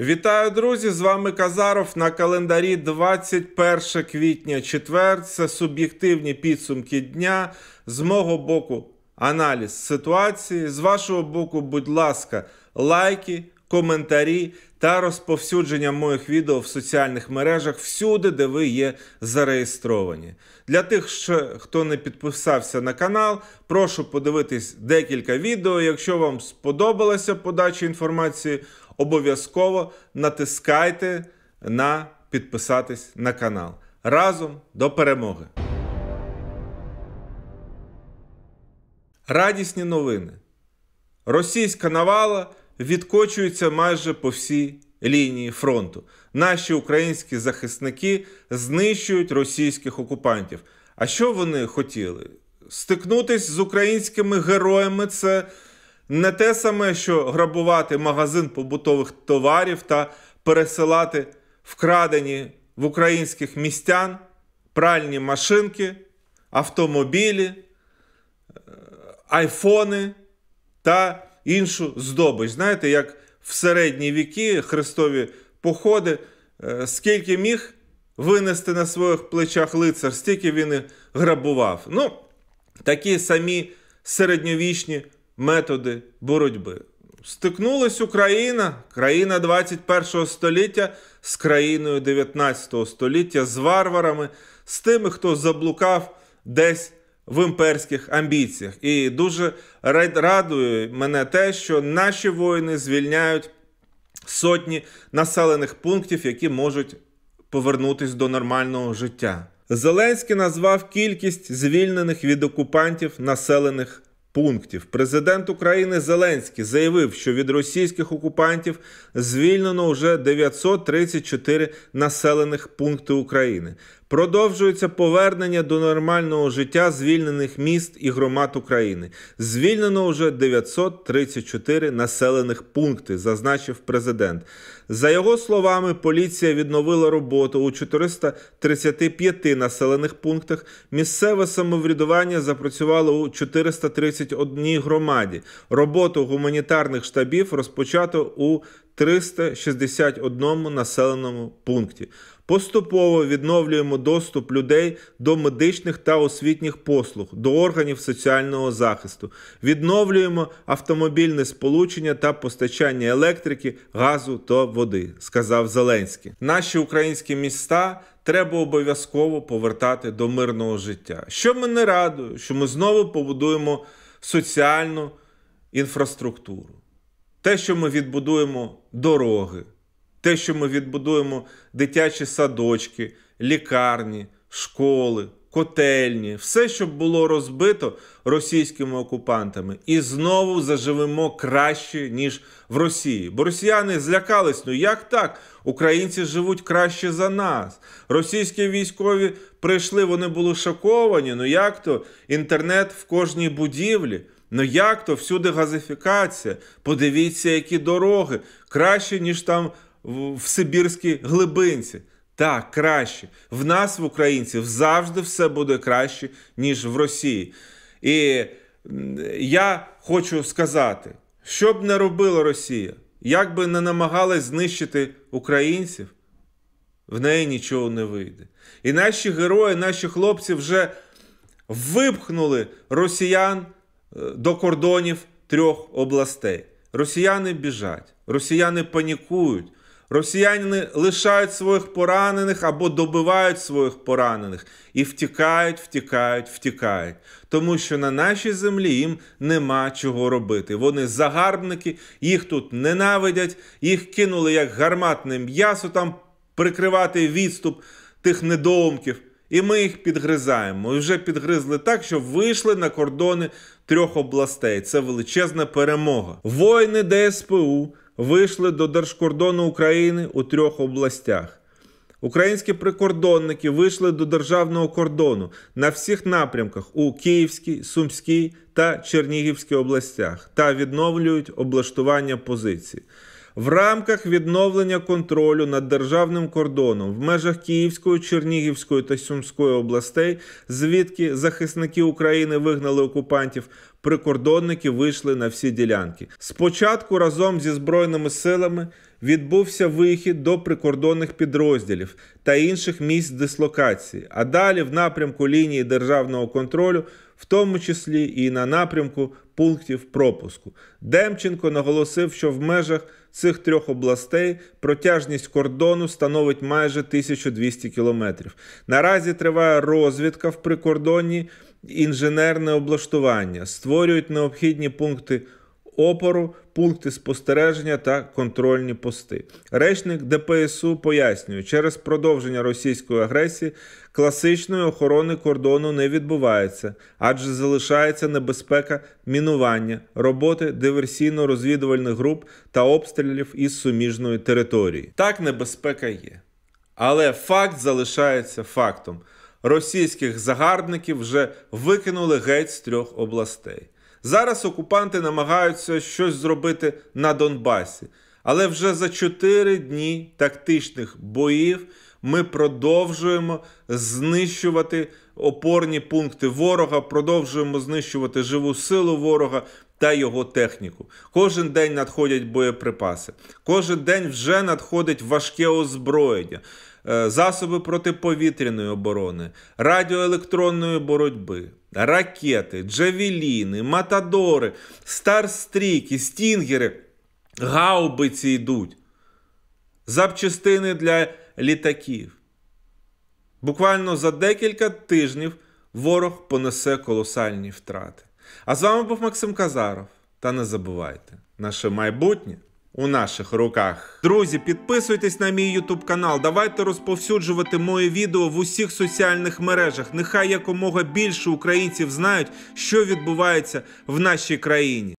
Вітаю, друзі! З вами Казаров на календарі 21 квітня, четвер. Це суб'єктивні підсумки дня. З мого боку, аналіз ситуації. З вашого боку, будь ласка, лайки, коментарі та розповсюдження моїх відео в соціальних мережах всюди, де ви є зареєстровані. Для тих, хто не підписався на канал, прошу подивитись декілька відео. Якщо вам сподобалася подача інформації обов'язково натискайте на підписатись на канал. Разом до перемоги! Радісні новини. Російська навала відкочується майже по всій лінії фронту. Наші українські захисники знищують російських окупантів. А що вони хотіли? Стикнутись з українськими героями це не те саме, що грабувати магазин побутових товарів та пересилати вкрадені в українських містян пральні машинки, автомобілі, е, айфони та іншу здобич. Знаєте, як в середні віки хрестові походи, е, скільки міг винести на своїх плечах лицар, стільки він і грабував. Ну, такі самі середньовічні методи боротьби. Стикнулась Україна, країна 21 століття з країною 19 століття, з варварами, з тими, хто заблукав десь в імперських амбіціях. І дуже радує мене те, що наші воїни звільняють сотні населених пунктів, які можуть повернутися до нормального життя. Зеленський назвав кількість звільнених від окупантів населених пунктів. Президент України Зеленський заявив, що від російських окупантів звільнено вже 934 населених пункти України. Продовжується повернення до нормального життя звільнених міст і громад України. Звільнено вже 934 населених пункти, зазначив президент. За його словами, поліція відновила роботу у 435 населених пунктах. Місцеве самоврядування запрацювало у 431 громаді. Роботу гуманітарних штабів розпочато у 361 населеному пункті. Поступово відновлюємо доступ людей до медичних та освітніх послуг, до органів соціального захисту, відновлюємо автомобільне сполучення та постачання електрики, газу та води, сказав Зеленський. Наші українські міста треба обов'язково повертати до мирного життя. Що мене радує, що ми знову побудуємо соціальну інфраструктуру. Те, що ми відбудуємо дороги, те, що ми відбудуємо дитячі садочки, лікарні, школи, котельні, все, що було розбито російськими окупантами, і знову заживемо краще, ніж в Росії. Бо росіяни злякались, ну як так? Українці живуть краще за нас. Російські військові прийшли, вони були шоковані. Ну як то інтернет в кожній будівлі? Ну як то всюди газифікація? Подивіться, які дороги краще, ніж там в Сибірській глибинці. Так, краще. В нас, в українців, завжди все буде краще, ніж в Росії. І я хочу сказати, що б не робила Росія, як би не намагалась знищити українців, в неї нічого не вийде. І наші герої, наші хлопці вже випхнули росіян. Е, до кордонів трьох областей. Росіяни біжать, росіяни панікують, росіяни лишають своїх поранених або добивають своїх поранених і втікають, втікають, втікають. Тому що на нашій землі їм нема чого робити. Вони загарбники, їх тут ненавидять, їх кинули як гарматне м'ясо там прикривати відступ тих недоумків. І ми їх підгризаємо. І вже підгризли так, що вийшли на кордони трьох областей. Це величезна перемога. Воїни ДСПУ вийшли до держкордону України у трьох областях. Українські прикордонники вийшли до державного кордону на всіх напрямках у Київській, Сумській та Чернігівській областях та відновлюють облаштування позицій в рамках відновлення контролю над державним кордоном в межах Київської, Чернігівської та Сумської областей, звідки захисники України вигнали окупантів. Прикордонники вийшли на всі ділянки. Спочатку разом зі збройними силами відбувся вихід до прикордонних підрозділів та інших місць дислокації, а далі, в напрямку лінії державного контролю в тому числі і на напрямку пунктів пропуску. Демченко наголосив, що в межах цих трьох областей протяжність кордону становить майже 1200 кілометрів. Наразі триває розвідка в прикордонні інженерне облаштування, створюють необхідні пункти опору, пункти спостереження та контрольні пости. Речник ДПСУ пояснює, через продовження російської агресії класичної охорони кордону не відбувається, адже залишається небезпека мінування, роботи диверсійно-розвідувальних груп та обстрілів із суміжної території. Так небезпека є. Але факт залишається фактом. Російських загарбників вже викинули геть з трьох областей. Зараз окупанти намагаються щось зробити на Донбасі, але вже за чотири дні тактичних боїв ми продовжуємо знищувати опорні пункти ворога, продовжуємо знищувати живу силу ворога, та його техніку. Кожен день надходять боєприпаси. Кожен день вже надходить важке озброєння, е, засоби протиповітряної оборони, радіоелектронної боротьби, ракети, джавеліни, матадори, старстріки, стінгери, гаубиці йдуть. Запчастини для літаків. Буквально за декілька тижнів ворог понесе колосальні втрати. А з вами був Максим Казаров. Та не забувайте, наше майбутнє у наших руках. Друзі, підписуйтесь на мій YouTube канал. Давайте розповсюджувати моє відео в усіх соціальних мережах. Нехай якомога більше українців знають, що відбувається в нашій країні.